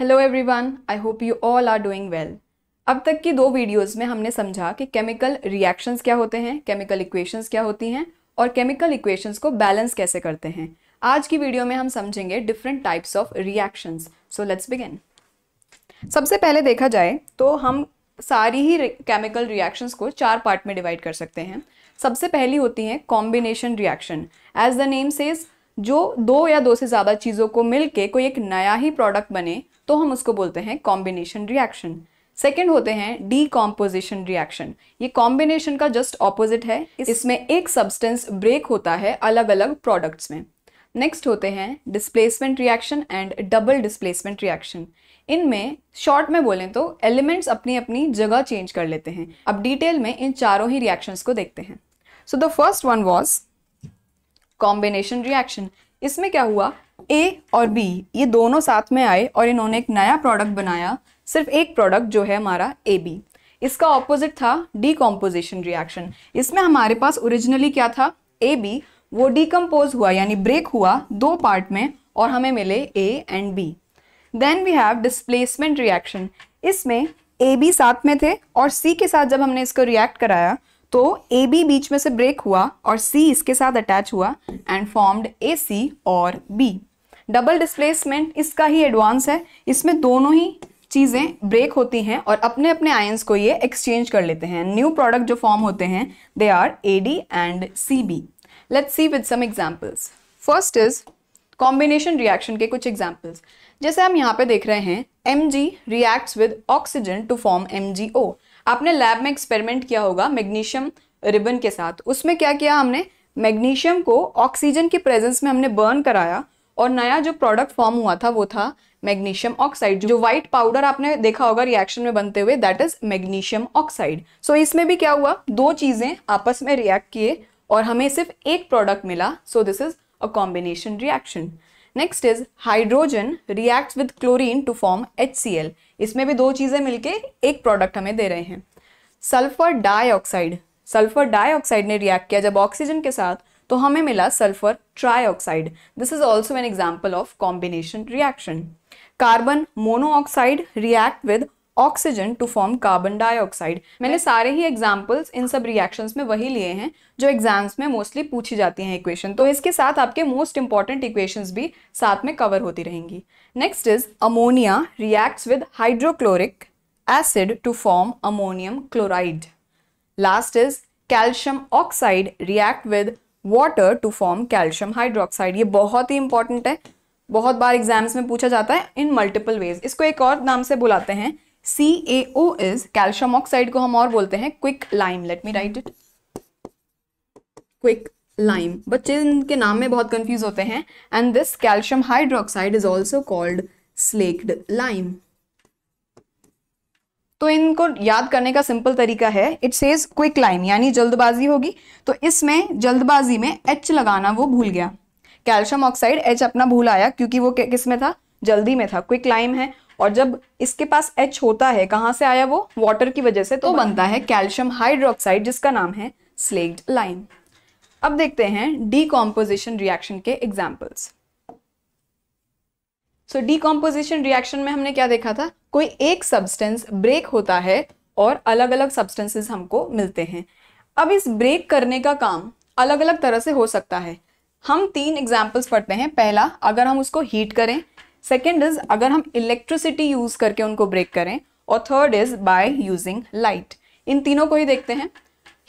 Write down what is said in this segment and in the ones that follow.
Hello everyone I hope you all are doing well अब तक की दो वीडियोस में हमने समझा कि केमिकल रिएक्शंस क्या होते हैं केमिकल इक्वेशंस क्या होती हैं और केमिकल इक्वेशंस को बैलेंस कैसे करते हैं आज की वीडियो में हम समझेंगे different types of reactions so let's begin सबसे पहले देखा जाए तो हम सारी ही केमिकल रिएक्शंस को चार पार्ट में डिवाइड कर सकते हैं सबसे पहली होती है combination reaction as the name says जो दो या दो से ज़्यादा चीज़ों को मिलके कोई एक नया ही प्रोडक्ट बने तो हम उसको बोलते हैं कॉम्बिनेशन रिएक्शन सेकेंड होते हैं डी कॉम्पोजिशन रिएक्शन ये कॉम्बिनेशन का जस्ट ऑपोजिट है इसमें एक सब्सटेंस ब्रेक होता है अलग अलग प्रोडक्ट्स में नेक्स्ट होते हैं displacement reaction and double displacement reaction इनमें शॉर्ट में बोलें तो एलिमेंट्स अपनी अपनी जगह चेंज कर लेते हैं अब डिटेल में इन चारों ही रिएक्शंस को देखते हैं so the first one was combination reaction इसमें क्या हुआ ए और बी ये दोनों साथ में आए और इन्होंने एक नया प्रोडक्ट बनाया सिर्फ एक प्रोडक्ट जो है हमारा ए बी इसका ऑपोजिट था डीकम्पोजिशन रिएक्शन इसमें हमारे पास ओरिजिनली क्या था ए बी वो डीकम्पोज हुआ यानी ब्रेक हुआ दो पार्ट में और हमें मिले A and B then we have displacement reaction इसमें ए बी साथ में थे और सी के साथ जब हमने इसको रिएक्ट कराया तो ए बी बीच में से ब्रेक हुआ और सी इसके साथ अटैच हुआ एंड फॉर्म्ड ए सी और बी डबल डिस्प्लेसमेंट इसका ही एडवांस है इसमें दोनों ही चीज़ें ब्रेक होती हैं और अपने अपने आयंस को ये एक्सचेंज कर लेते हैं न्यू प्रोडक्ट जो फॉर्म होते हैं they are A D and C B let's see with some examples first is combination reaction के कुछ एग्जाम्पल्स जैसे हम यहाँ पे देख रहे हैं M G reacts with oxygen to form M G O आपने लैब में एक्सपेरिमेंट किया होगा मैग्नीशियम रिबन के साथ उसमें क्या किया हमने मैग्नीशियम को ऑक्सीजन के प्रेजेंस में हमने बर्न कराया और नया जो प्रोडक्ट फॉर्म हुआ था वो था मैग्नीशियम ऑक्साइड जो व्हाइट पाउडर आपने देखा होगा रिएक्शन में बनते हुए that is magnesium oxide so इसमें भी क्या हुआ दो चीजें आपस में रिएक्ट किए और हमें सिर्फ एक प्रोडक्ट मिला so this is a combination reaction next is hydrogen react with chlorine to form H इसमें भी दो चीज़ें मिलके एक प्रोडक्ट हमें दे रहे हैं सल्फर डाइऑक्साइड सल्फर डाइऑक्साइड ने रिएक्ट किया जब ऑक्सीजन के साथ तो हमें मिला sulphur trioxide this is also an example of combination reaction carbon monoxide react with oxygen to form carbon dioxide मैंने सारे ही एग्जाम्पल्स इन सब रिएक्शंस में वही लिए हैं जो एग्जाम्स में मोस्टली पूछी जाती हैं इक्वेशन तो इसके साथ आपके मोस्ट इंपॉर्टेंट इक्वेशंस भी साथ में कवर होती रहेंगी next is ammonia reacts with hydrochloric acid to form ammonium chloride last is calcium oxide react with water to form calcium hydroxide ये बहुत ही इंपॉर्टेंट है बहुत बार एग्जाम्स में पूछा जाता है इन मल्टीपल वेज इसको एक और नाम से बुलाते हैं C A O is calcium oxide को हम और बोलते हैं quick lime let me write it quick lime बच्चे इनके नाम में बहुत कंफ्यूज होते हैं and this calcium hydroxide is also called slaked lime तो इनको याद करने का सिंपल तरीका है इट सेज क्विक लाइम यानी जल्दबाजी होगी तो इसमें जल्दबाजी में एच लगाना वो भूल गया कैल्शियम ऑक्साइड एच अपना भूल आया क्योंकि वो किस में था जल्दी में था क्विक लाइम है और जब इसके पास एच होता है कहाँ से आया वो वाटर की वजह से तो, तो बनता है कैल्शियम हाइड्रोक्साइड जिसका नाम है स्लेग्ड लाइम अब देखते हैं डीकॉम्पोजिशन रिएक्शन के एग्जाम्पल्स सो डीकॉम्पोजिशन रिएक्शन में हमने क्या देखा था कोई एक सब्सटेंस ब्रेक होता है और अलग अलग सब्सटेंसेस हमको मिलते हैं अब इस ब्रेक करने का काम अलग अलग तरह से हो सकता है हम तीन एग्जाम्पल्स पढ़ते हैं पहला अगर हम उसको हीट करें सेकेंड इज अगर हम इलेक्ट्रिसिटी यूज करके उनको ब्रेक करें और third is by using light इन तीनों को ही देखते हैं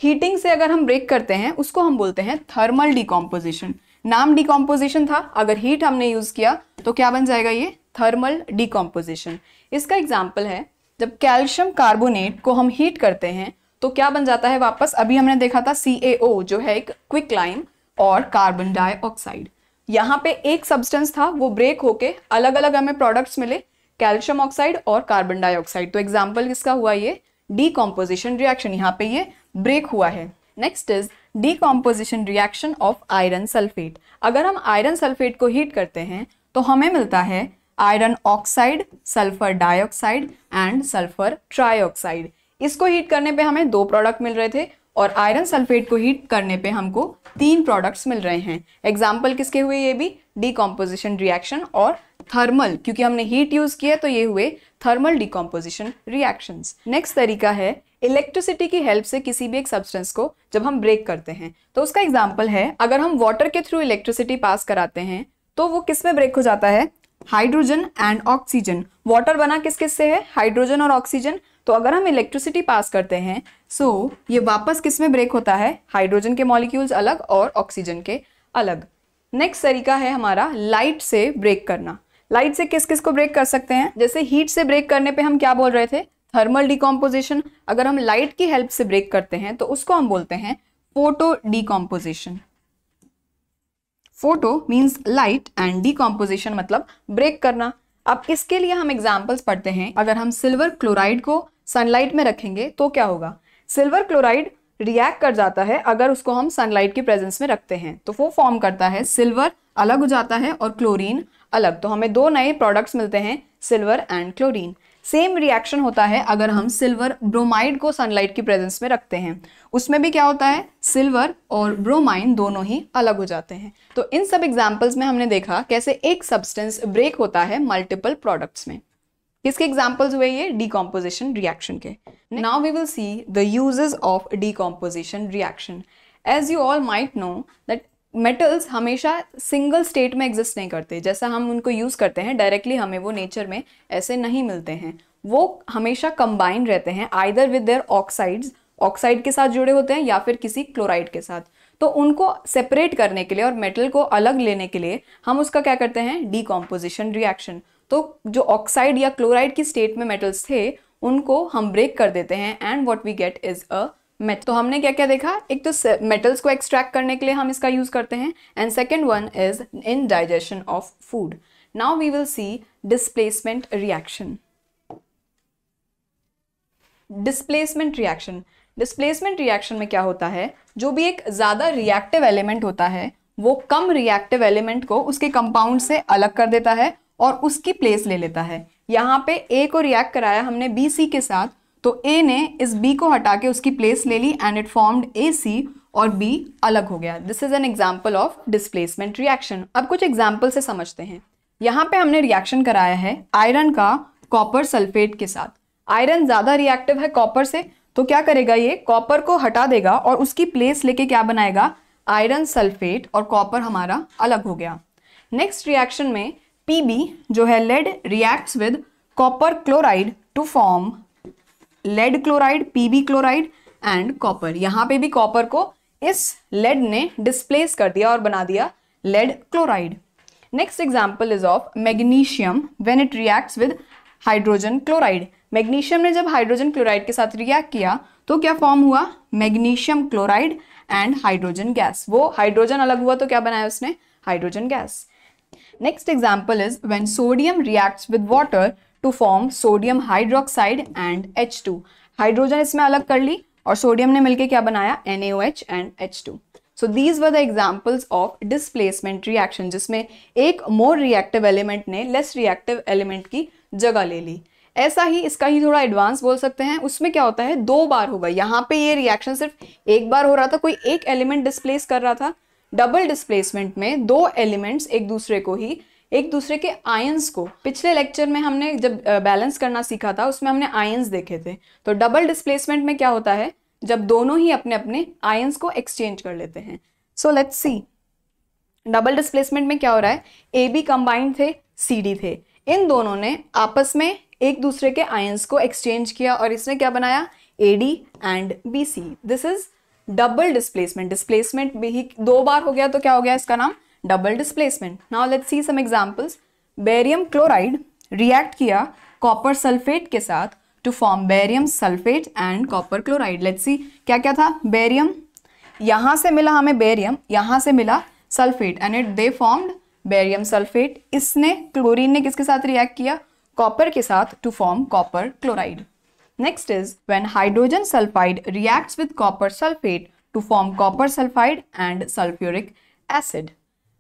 हीटिंग से अगर हम ब्रेक करते हैं उसको हम बोलते हैं थर्मल डिकॉम्पोजिशन नाम डिकॉम्पोजिशन था अगर हीट हमने यूज किया तो क्या बन जाएगा ये थर्मल डिकॉम्पोजिशन इसका एग्जाम्पल है जब कैल्शियम कार्बोनेट को हम हीट करते हैं तो क्या बन जाता है वापस अभी हमने देखा था सी जो है एक क्विक लाइम और कार्बन डाइऑक्साइड यहाँ पे एक सब्सटेंस था वो ब्रेक होके अलग अलग हमें प्रोडक्ट्स मिले कैल्शियम ऑक्साइड और कार्बन डाइऑक्साइड तो एग्जाम्पल किसका हुआ ये डीकम्पोजिशन रिएक्शन यहाँ पे ये ब्रेक हुआ है next is decomposition reaction of iron sulphate अगर हम आयरन सल्फेट को हीट करते हैं तो हमें मिलता है iron oxide sulphur dioxide and sulphur trioxide इसको हीट करने पे हमें दो प्रोडक्ट मिल रहे थे और आयरन सल्फेट को हीट करने पे हमको तीन प्रोडक्ट्स मिल रहे हैं एग्जाम्पल किसके हुए ये भी डिकम्पोजिशन रिएक्शन और थर्मल क्योंकि हमने हीट यूज किया तो ये हुए थर्मल डिकम्पोजिशन रिएक्शन नेक्स्ट तरीका है इलेक्ट्रिसिटी की हेल्प से किसी भी एक सब्सटेंस को जब हम ब्रेक करते हैं तो उसका एग्जाम्पल है अगर हम वाटर के थ्रू इलेक्ट्रिसिटी पास कराते हैं तो वो किस में ब्रेक हो जाता है हाइड्रोजन एंड ऑक्सीजन वाटर बना किस किस से है हाइड्रोजन और ऑक्सीजन तो अगर हम इलेक्ट्रिसिटी पास करते हैं सो so, ये वापस किस में ब्रेक होता है हाइड्रोजन के मॉलिक्यूल्स अलग और ऑक्सीजन के अलग नेक्स्ट तरीका है हमारा लाइट से ब्रेक करना लाइट से किस किस को ब्रेक कर सकते हैं जैसे हीट से ब्रेक करने पे हम क्या बोल रहे थे थर्मल डिकम्पोजिशन अगर हम लाइट की हेल्प से ब्रेक करते हैं तो उसको हम बोलते हैं photo decomposition photo means light and decomposition मतलब ब्रेक करना अब इसके लिए हम एग्जाम्पल्स पढ़ते हैं अगर हम सिल्वर क्लोराइड को सनलाइट में रखेंगे तो क्या होगा सिल्वर क्लोराइड रिएक्ट कर जाता है अगर उसको हम सनलाइट की प्रेजेंस में रखते हैं तो वो फॉर्म करता है सिल्वर अलग हो जाता है और क्लोरीन अलग तो हमें दो नए प्रोडक्ट्स मिलते हैं silver and chlorine same reaction होता है अगर हम सिल्वर ब्रोमाइड को सनलाइट की प्रेजेंस में रखते हैं उसमें भी क्या होता है सिल्वर और ब्रोमाइन दोनों ही अलग हो जाते हैं तो इन सब एग्जाम्पल्स में हमने देखा कैसे एक सब्सटेंस ब्रेक होता है मल्टीपल प्रोडक्ट्स में किसके एग्जाम्पल्स हुए ये डीकॉम्पोजिशन रिएक्शन के now we will see the uses of decomposition reaction as you all might know that metals हमेशा सिंगल स्टेट में एग्जिस्ट नहीं करते जैसा हम उनको यूज़ करते हैं डायरेक्टली हमें वो नेचर में ऐसे नहीं मिलते हैं वो हमेशा कंबाइंड रहते हैं either with their oxides oxide के साथ जुड़े होते हैं या फिर किसी क्लोराइड के साथ तो उनको सेपरेट करने के लिए और मेटल को अलग लेने के लिए हम उसका क्या करते हैं डिकम्पोजिशन रिएक्शन तो जो ऑक्साइड या क्लोराइड की स्टेट में मेटल्स थे उनको हम ब्रेक कर देते हैं and what we get is a metal तो हमने क्या क्या देखा एक तो मेटल्स को एक्सट्रैक्ट करने के लिए हम इसका यूज करते हैं and second one is in digestion of food now we will see displacement reaction displacement reaction displacement reaction में क्या होता है जो भी एक ज़्यादा रिएक्टिव एलिमेंट होता है वो कम रिएक्टिव एलिमेंट को उसके कंपाउंड से अलग कर देता है और उसकी प्लेस ले लेता है यहाँ पे ए को रिएक्ट कराया हमने बी सी के साथ तो ए ने इस बी को हटा के उसकी प्लेस ले ली and it formed A C और बी अलग हो गया this is an example of displacement reaction अब कुछ एग्जाम्पल से समझते हैं यहाँ पे हमने रिएक्शन कराया है आयरन का कॉपर सल्फेट के साथ आयरन ज़्यादा रिएक्टिव है कॉपर से तो क्या करेगा ये कॉपर को हटा देगा और उसकी प्लेस लेके क्या बनाएगा आयरन सल्फेट और कॉपर हमारा अलग हो गया नेक्स्ट रिएक्शन में पीबी जो है lead reacts with copper chloride to form lead chloride PB chloride and copper यहां पे भी कॉपर को इस लेड ने डिस्प्लेस कर दिया और बना दिया lead chloride next example is of magnesium when it reacts with hydrogen chloride magnesium ने जब हाइड्रोजन क्लोराइड के साथ रिएक्ट किया तो क्या फॉर्म हुआ magnesium chloride and hydrogen gas वो हाइड्रोजन अलग हुआ तो क्या बनाया उसने hydrogen gas Next example is when sodium reacts with water to form sodium hydroxide and H2. Hydrogen इसमें अलग कर ली और सोडियम ने मिलकर क्या बनाया NaOH and H2. So these were the examples of displacement reaction जिसमें एक मोर रिएक्टिव एलिमेंट ने लेस रिएक्टिव एलिमेंट की जगह ले ली ऐसा ही इसका ही थोड़ा एडवांस बोल सकते हैं उसमें क्या होता है दो बार होगा यहाँ पे ये रिएक्शन सिर्फ एक बार हो रहा था कोई एक एलिमेंट डिस्प्लेस कर रहा था डबल डिस्प्लेसमेंट में दो एलिमेंट्स एक दूसरे को ही एक दूसरे के आयंस को पिछले लेक्चर में हमने जब बैलेंस करना सीखा था उसमें हमने आयंस देखे थे तो डबल डिस्प्लेसमेंट में क्या होता है जब दोनों ही अपने अपने आयंस को एक्सचेंज कर लेते हैं so let's see double displacement में क्या हो रहा है ए बी कंबाइंड थे सी डी थे इन दोनों ने आपस में एक दूसरे के आयंस को एक्सचेंज किया और इसने क्या बनाया A D and B C this is double displacement displacement भी दो बार हो गया तो क्या हो गया इसका नाम double displacement now let's see some examples barium chloride react किया कॉपर सल्फेट के साथ to form barium sulphate and copper chloride let's see क्या क्या था बेरियम यहाँ से मिला हमें बेरियम यहाँ से मिला sulphate and it they formed barium sulphate इसने क्लोरीन ने किसके साथ रिएक्ट किया कॉपर के साथ to form copper chloride Next is when hydrogen sulfide reacts with copper sulfate to form copper sulfide and sulfuric acid.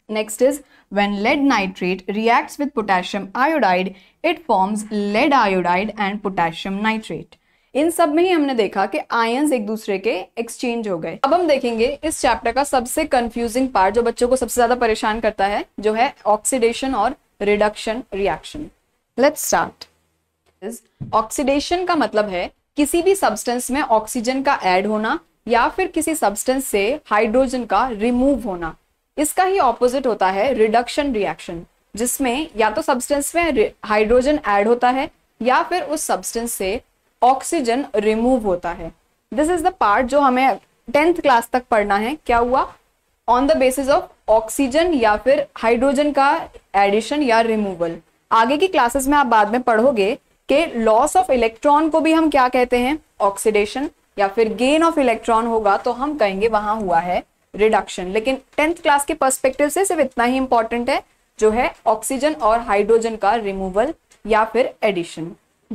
Next is when lead nitrate reacts with potassium iodide, it forms lead iodide and potassium nitrate. इन सब में ही हमने देखा कि ions एक दूसरे के exchange हो गए अब हम देखेंगे इस चैप्टर का सबसे कंफ्यूजिंग पार्ट जो बच्चों को सबसे ज्यादा परेशान करता है जो है ऑक्सीडेशन और reduction reaction let's start oxidation का मतलब है किसी भी सब्सटेंस में ऑक्सीजन का ऐड होना या फिर किसी सब्सटेंस से हाइड्रोजन का रिमूव होना इसका ही ऑपोजिट होता है रिडक्शन रिएक्शन जिसमें या तो सब्सटेंस में हाइड्रोजन ऐड होता है या फिर उस सब्सटेंस से ऑक्सीजन रिमूव होता है दिस इज द पार्ट जो हमें टेंथ क्लास तक पढ़ना है क्या हुआ on the basis of oxygen या फिर हाइड्रोजन का एडिशन या रिमूवल आगे की क्लासेस में आप बाद में पढ़ोगे कि लॉस ऑफ इलेक्ट्रॉन को भी हम क्या कहते हैं ऑक्सीडेशन या फिर गेन ऑफ इलेक्ट्रॉन होगा तो हम कहेंगे वहां हुआ है रिडक्शन लेकिन टेंथ क्लास के पर्सपेक्टिव से सिर्फ इतना ही इंपॉर्टेंट है जो है ऑक्सीजन और हाइड्रोजन का रिमूवल या फिर एडिशन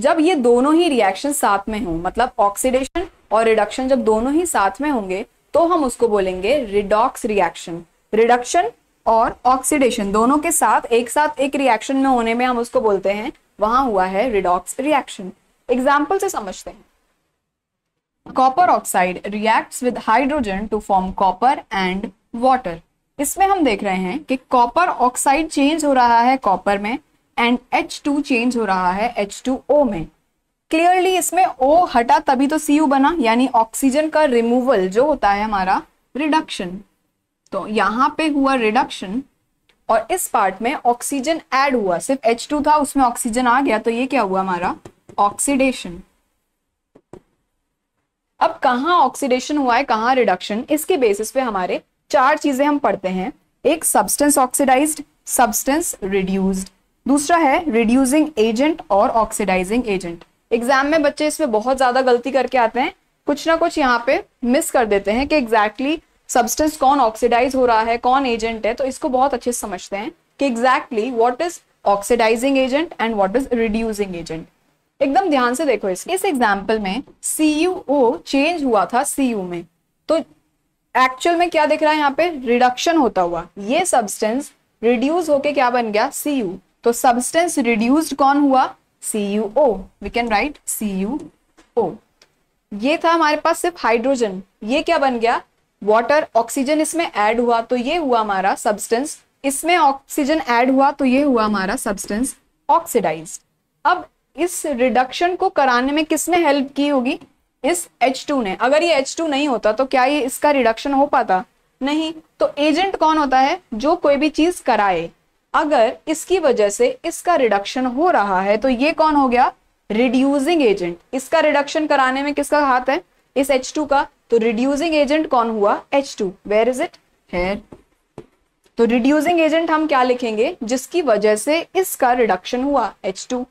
जब ये दोनों ही रिएक्शन साथ में हों मतलब ऑक्सीडेशन और रिडक्शन जब दोनों ही साथ में होंगे तो हम उसको बोलेंगे रिडॉक्स रिएक्शन रिडक्शन और ऑक्सीडेशन दोनों के साथ एक साथ एक रिएक्शन में होने में हम उसको बोलते हैं वहां हुआ है रिडॉक्स रिएक्शन एग्जाम्पल से समझते हैं copper oxide reacts with hydrogen to form copper and water इसमें हम देख रहे हैं कि कॉपर ऑक्साइड चेंज हो रहा है कॉपर में एंड एच टू चेंज हो रहा है एच टू ओ में क्लियरली इसमें ओ हटा तभी तो सी यू बना यानी ऑक्सीजन का रिमूवल जो होता है हमारा रिडक्शन तो यहां पे हुआ रिडक्शन और इस पार्ट में ऑक्सीजन ऐड हुआ सिर्फ एच टू था उसमें ऑक्सीजन आ गया तो ये क्या हुआ हमारा ऑक्सीडेशन अब कहा ऑक्सीडेशन हुआ है कहा रिडक्शन इसके बेसिस पे हमारे चार चीजें हम पढ़ते हैं एक सब्सटेंस ऑक्सीडाइज सब्सटेंस रिड्यूस्ड दूसरा है रिड्यूसिंग एजेंट और ऑक्सीडाइजिंग एजेंट एग्जाम में बच्चे इसमें बहुत ज्यादा गलती करके आते हैं कुछ ना कुछ यहाँ पे मिस कर देते हैं कि एग्जैक्टली सब्सटेंस कौन ऑक्सीडाइज हो रहा है कौन एजेंट है तो इसको बहुत अच्छे से समझते हैं कि exactly what is oxidising agent and what is reducing agent एकदम ध्यान से देखो इस इस एग्जाम्पल में सी चेंज हुआ था सी में तो एक्चुअल में क्या दिख रहा है यहाँ पे रिडक्शन होता हुआ ये सब्सटेंस रिड्यूस होके क्या बन गया सी तो सब्सटेंस रिड्यूस्ड कौन हुआ C U O we can write C U O ये था हमारे पास सिर्फ हाइड्रोजन ये क्या बन गया वाटर ऑक्सीजन इसमें ऐड हुआ तो ये हुआ हमारा सब्सटेंस इसमें ऑक्सीजन ऐड हुआ तो ये हुआ हमारा सब्सटेंस ऑक्सीडाइज अब इस रिडक्शन को कराने में किसने हेल्प की होगी इस H2 ने अगर ये H2 नहीं होता तो क्या ये इसका रिडक्शन हो पाता नहीं तो एजेंट कौन होता है जो कोई भी चीज कराए अगर इसकी वजह से इसका रिडक्शन हो रहा है तो ये कौन हो गया रिड्यूसिंग एजेंट इसका रिडक्शन कराने में किसका हाथ है इस H2 का तो रिड्यूसिंग एजेंट कौन हुआ H two where is it है तो रिड्यूसिंग एजेंट हम क्या लिखेंगे जिसकी वजह से इसका रिडक्शन हुआ एच टू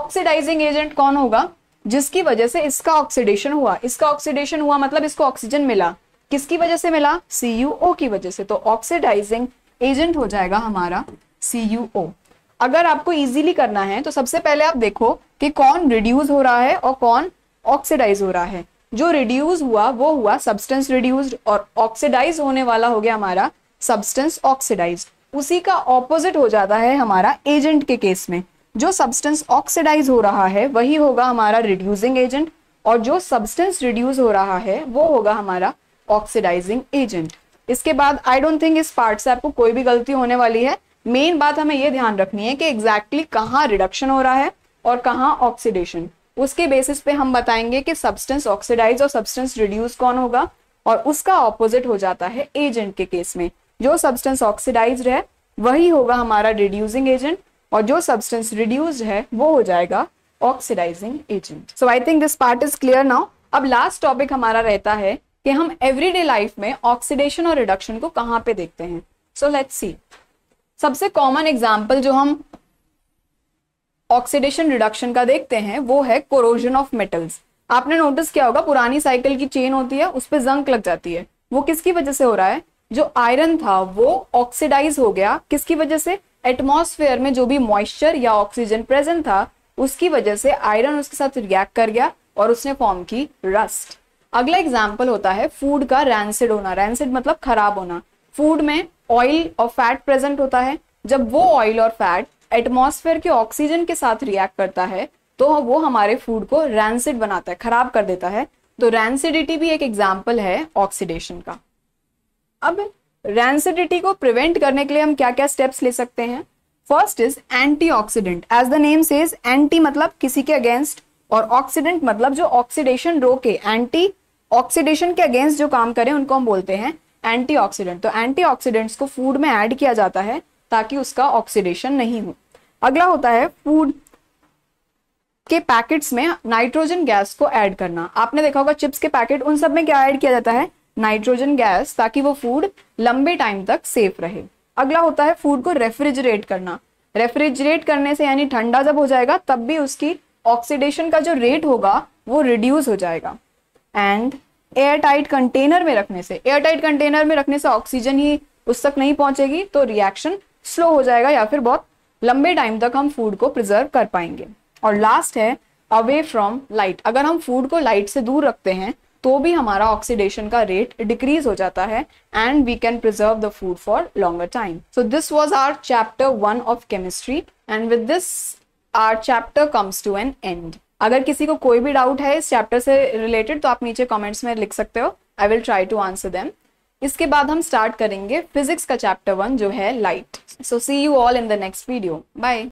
ऑक्सीडाइजिंग एजेंट कौन होगा जिसकी वजह से इसका ऑक्सीडेशन हुआ इसका ऑक्सीडेशन हुआ मतलब इसको ऑक्सीजन मिला किसकी वजह से मिला सी की वजह से तो ऑक्सीडाइजिंग एजेंट हो जाएगा हमारा सी अगर आपको इजीली करना है तो सबसे पहले आप देखो कि कौन रिड्यूस हो रहा है और कौन ऑक्सीडाइज हो रहा है जो रिड्यूज हुआ वो हुआ सब्सटेंस रिड्यूज और ऑक्सीडाइज होने वाला हो गया हमारा सब्सटेंस ऑक्सीडाइज उसी का ऑपोजिट हो जाता है हमारा एजेंट के केस में जो सब्सटेंस ऑक्सीडाइज हो रहा है वही होगा हमारा रिड्यूसिंग एजेंट और जो सब्सटेंस रिड्यूज हो रहा है वो होगा हमारा ऑक्सीडाइजिंग एजेंट इसके बाद आई डोंट थिंक इस पार्ट से आपको कोई भी गलती होने वाली है मेन बात हमें ये ध्यान रखनी है कि एग्जैक्टली exactly कहाँ रिडक्शन हो रहा है और कहाँ ऑक्सीडेशन उसके बेसिस पे हम बताएंगे कि सब्सटेंस ऑक्सीडाइज और सब्सटेंस रिड्यूस कौन होगा और उसका ऑपोजिट हो जाता है एजेंट के केस में जो सब्सटेंस ऑक्सीडाइज है वही होगा हमारा रिड्यूसिंग एजेंट और जो सब्सटेंस रिड्यूज है वो हो जाएगा oxidising agent so I think this part is clear now अब लास्ट टॉपिक हमारा रहता है कि हम एवरीडे लाइफ में ऑक्सीडेशन और रिडक्शन को कहाँ पे देखते हैं सो लेट्स सी सबसे कॉमन एग्जाम्पल जो हम ऑक्सीडेशन रिडक्शन का देखते हैं वो है कोरोजन ऑफ मेटल्स आपने नोटिस किया होगा पुरानी साइकिल की चेन होती है उस पर जंक लग जाती है वो किसकी वजह से हो रहा है जो आयरन था वो ऑक्सीडाइज हो गया किसकी वजह से एटमोसफेयर में जो भी मॉइस्चर या ऑक्सीजन प्रेजेंट था उसकी वजह से आयरन उसके साथ रिएक्ट कर गया और उसने फॉर्म की रस्ट अगला एग्जाम्पल होता है फूड का रैंसिड होना रैंसिड मतलब खराब होना फूड में ऑयल और फैट प्रेजेंट होता है जब वो ऑयल और फैट एटमॉस्फेयर के ऑक्सीजन के साथ रिएक्ट करता है तो वो हमारे फूड को रैंसिड बनाता है खराब कर देता है तो रैंसिडिटी भी एक एग्जाम्पल है ऑक्सीडेशन का अब रैंसिडिटी को प्रिवेंट करने के लिए हम क्या क्या स्टेप्स ले सकते हैं first is antioxidant as the name says anti मतलब किसी के अगेंस्ट और ऑक्सीडेंट मतलब जो ऑक्सीडेशन रोके एंटी ऑक्सीडेशन के अगेंस्ट जो काम करें उनको हम बोलते हैं एंटीऑक्सीडेंट तो एंटीऑक्सीडेंट्स को फूड में ऐड किया जाता है ताकि उसका ऑक्सीडेशन नहीं हो अगला होता है फूड के पैकेट्स में नाइट्रोजन गैस को ऐड करना आपने देखा होगा चिप्स के पैकेट उन सब में क्या ऐड किया जाता है नाइट्रोजन गैस ताकि वो फूड लंबे टाइम तक सेफ रहे अगला होता है फूड को रेफ्रिजरेट करना रेफ्रिजरेट करने से यानी ठंडा जब हो जाएगा तब भी उसकी ऑक्सीडेशन का जो रेट होगा वो रिड्यूस हो जाएगा एंड एयर टाइट कंटेनर में रखने से एयर टाइट कंटेनर में रखने से ऑक्सीजन ही उस तक नहीं पहुंचेगी तो रिएक्शन स्लो हो जाएगा या फिर बहुत लंबे टाइम तक हम फूड को प्रिजर्व कर पाएंगे और लास्ट है अवे फ्रॉम लाइट अगर हम फूड को लाइट से दूर रखते हैं तो भी हमारा ऑक्सीडेशन का रेट डिक्रीज हो जाता है and we can preserve the food for longer time so this was our chapter one of chemistry and with this our chapter comes to an end अगर किसी को कोई भी डाउट है इस चैप्टर से रिलेटेड तो आप नीचे कमेंट्स में लिख सकते हो I will try to answer them इसके बाद हम स्टार्ट करेंगे फिजिक्स का चैप्टर वन जो है light so see you all in the next video bye